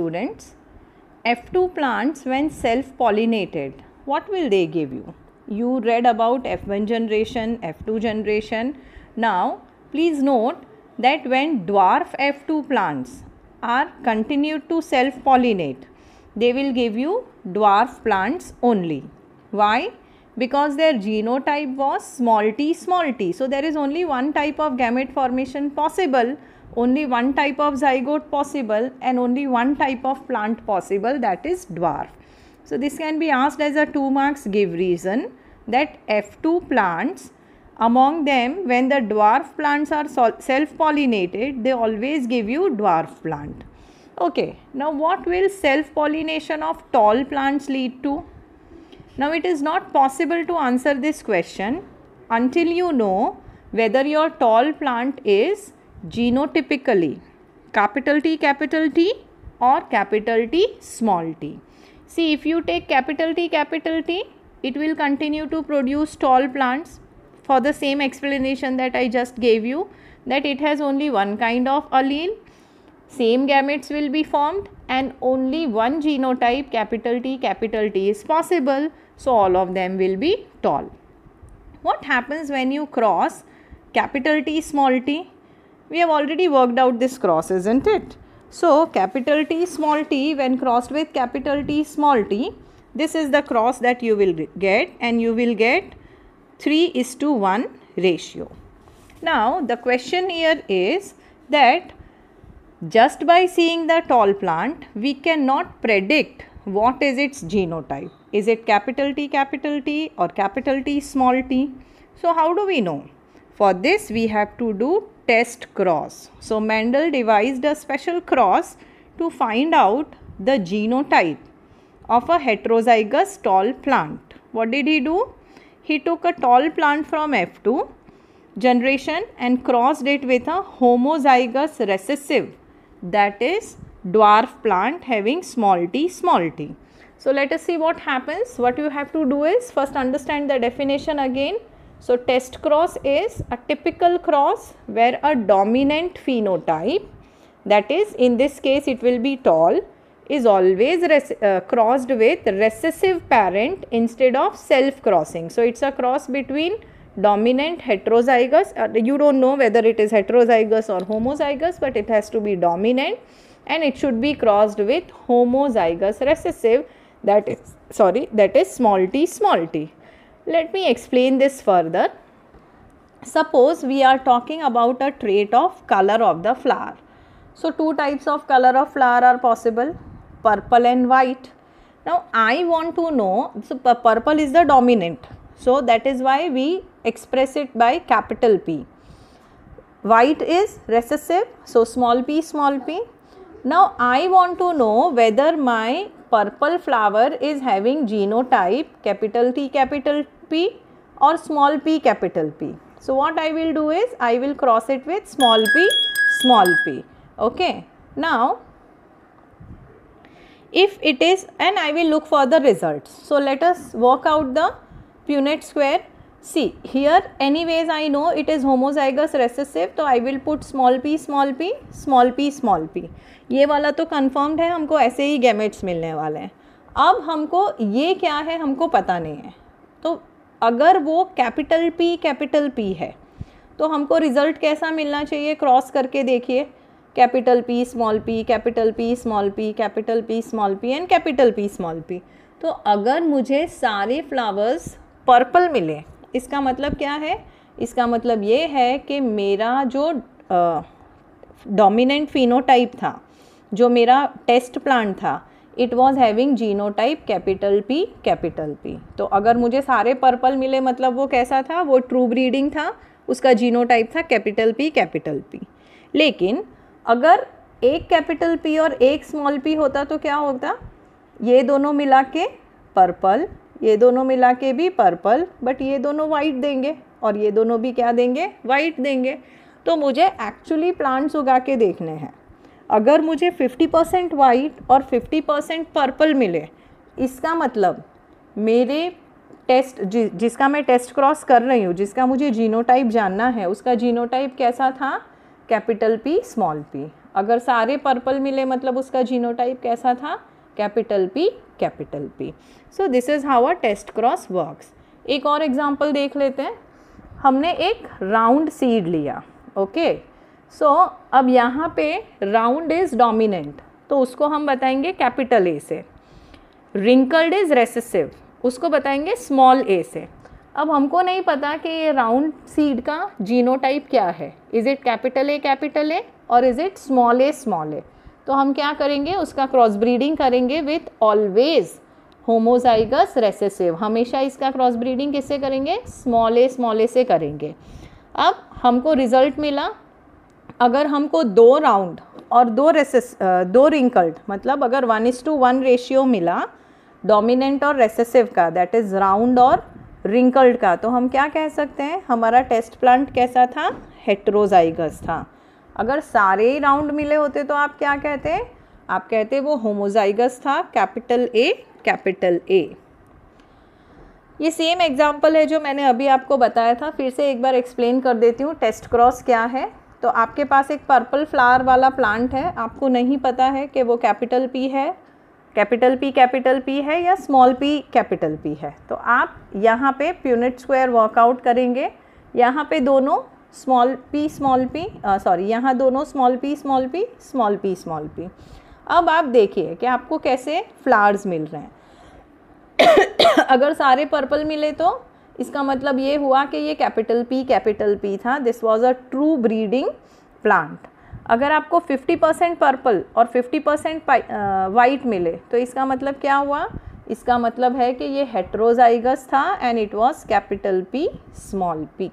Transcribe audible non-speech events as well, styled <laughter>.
students, F2 plants when self-pollinated, what will they give you? You read about F1 generation, F2 generation. Now, please note that when dwarf F2 plants are continued to self-pollinate, they will give you dwarf plants only. Why? because their genotype was small t small t. So, there is only one type of gamete formation possible, only one type of zygote possible and only one type of plant possible that is dwarf. So, this can be asked as a 2 marks give reason that F2 plants among them when the dwarf plants are self-pollinated they always give you dwarf plant. Okay, now what will self-pollination of tall plants lead to? Now it is not possible to answer this question until you know whether your tall plant is genotypically capital T capital T or capital T small t. See if you take capital T capital T it will continue to produce tall plants for the same explanation that I just gave you that it has only one kind of allele same gametes will be formed and only one genotype capital T capital T is possible so all of them will be tall. What happens when you cross capital T small t? We have already worked out this cross isn't it? So capital T small t when crossed with capital T small t this is the cross that you will get and you will get 3 is to 1 ratio. Now the question here is that just by seeing the tall plant, we cannot predict what is its genotype. Is it capital T capital T or capital T small t? So how do we know? For this we have to do test cross. So Mendel devised a special cross to find out the genotype of a heterozygous tall plant. What did he do? He took a tall plant from F2 generation and crossed it with a homozygous recessive that is dwarf plant having small t small t. So let us see what happens. What you have to do is first understand the definition again. So test cross is a typical cross where a dominant phenotype that is in this case it will be tall is always uh, crossed with recessive parent instead of self crossing. So it's a cross between dominant heterozygous uh, you don't know whether it is heterozygous or homozygous but it has to be dominant and it should be crossed with homozygous recessive that is sorry that is small t small t let me explain this further suppose we are talking about a trait of color of the flower so two types of color of flower are possible purple and white now i want to know so purple is the dominant so, that is why we express it by capital P. White is recessive, so small p small p. Now, I want to know whether my purple flower is having genotype capital T capital P or small p capital P. So, what I will do is I will cross it with small p small p. Okay. Now, if it is and I will look for the results. So, let us work out the unit square see here anyways I know it is homozygous recessive तो I will put small p small p small p small p ये वाला तो confirmed है हमको ऐसे ही gametes मिलने वाले हैं अब हमको ये क्या है हमको पता नहीं है तो अगर वो कैपिटल P कैपिटल P है तो हमको रिज़ल्ट कैसा मिलना चाहिए क्रॉस करके देखिए capital P small P capital P small P capital P small P and capital P small P तो अगर मुझे सारे फ्लावर्स पर्पल मिले इसका मतलब क्या है इसका मतलब ये है कि मेरा जो डोमिनेंट फिनोटाइप था जो मेरा टेस्ट प्लांट था it was having genotype capital P capital P तो अगर मुझे सारे पर्पल मिले मतलब वो कैसा था वो ट्रू ब्रीडिंग था उसका जीनोटाइप था कैपिटल पी कैपिटल पी लेकिन अगर एक कैपिटल पी और एक स्मॉल पी होता तो क्या होता ये दोनों मिला के पर्पल ये दोनों मिला के भी पर्पल बट ये दोनों वाइट देंगे और ये दोनों भी क्या देंगे वाइट देंगे तो मुझे एक्चुअली प्लांट्स उगा के देखने हैं अगर मुझे 50% परसेंट वाइट और 50% परसेंट पर्पल मिले इसका मतलब मेरे टेस्ट जि, जिसका मैं टेस्ट क्रॉस कर रही हूँ जिसका मुझे जीनोटाइप जानना है उसका जीनोटाइप कैसा था कैपिटल पी स्मॉल पी अगर सारे पर्पल मिले मतलब उसका जीनोटाइप कैसा था capital P capital P so this is how a test cross works एक और एग्जाम्पल देख लेते हैं हमने एक राउंड सीड लिया ओके okay? सो so, अब यहाँ पे राउंड इज़ डोमिनेंट तो उसको हम बताएंगे कैपिटल ए से रिंकल्ड इज़ रेसिसिव उसको बताएंगे स्मॉल ए से अब हमको नहीं पता कि ये राउंड सीड का जीनोटाइप क्या है is it capital A capital A और is it small A small A तो हम क्या करेंगे उसका क्रॉस ब्रीडिंग करेंगे विथ ऑलवेज होमोजाइगस रेसेसिव हमेशा इसका क्रॉस ब्रीडिंग किससे करेंगे स्मॉले स्मॉले से करेंगे अब हमको रिजल्ट मिला अगर हमको दो राउंड और दो रेसेस दो रिंकल्ड मतलब अगर one is to one ratio मिला डोमिनेंट और रेसेसिव का दैट इज़ राउंड और रिंकल्ड का तो हम क्या कह सकते हैं हमारा टेस्ट प्लांट कैसा था हेट्रोजाइगस था अगर सारे ही राउंड मिले होते तो आप क्या कहते आप कहते वो होमोजाइगस था कैपिटल ए कैपिटल ए ये सेम एग्जाम्पल है जो मैंने अभी आपको बताया था फिर से एक बार एक्सप्लेन कर देती हूँ टेस्ट क्रॉस क्या है तो आपके पास एक पर्पल फ्लावर वाला प्लांट है आपको नहीं पता है कि वो कैपिटल पी है कैपिटल पी कैपिटल पी है या स्मॉल पी कैपिटल पी है तो आप यहाँ पे प्यूनिट स्क्वायर वर्कआउट करेंगे यहाँ पे दोनों small P small P sorry यहाँ दोनों small P small P small P small P अब आप देखिए कि आपको कैसे फ्लावर्स मिल रहे हैं <coughs> अगर सारे पर्पल मिले तो इसका मतलब ये हुआ कि ये कैपिटल पी कैपिटल पी था this was a true breeding plant अगर आपको 50 परसेंट पर्पल और 50 परसेंट वाइट मिले तो इसका मतलब क्या हुआ इसका मतलब है कि ये हेट्रोजाइगस था and it was capital P small P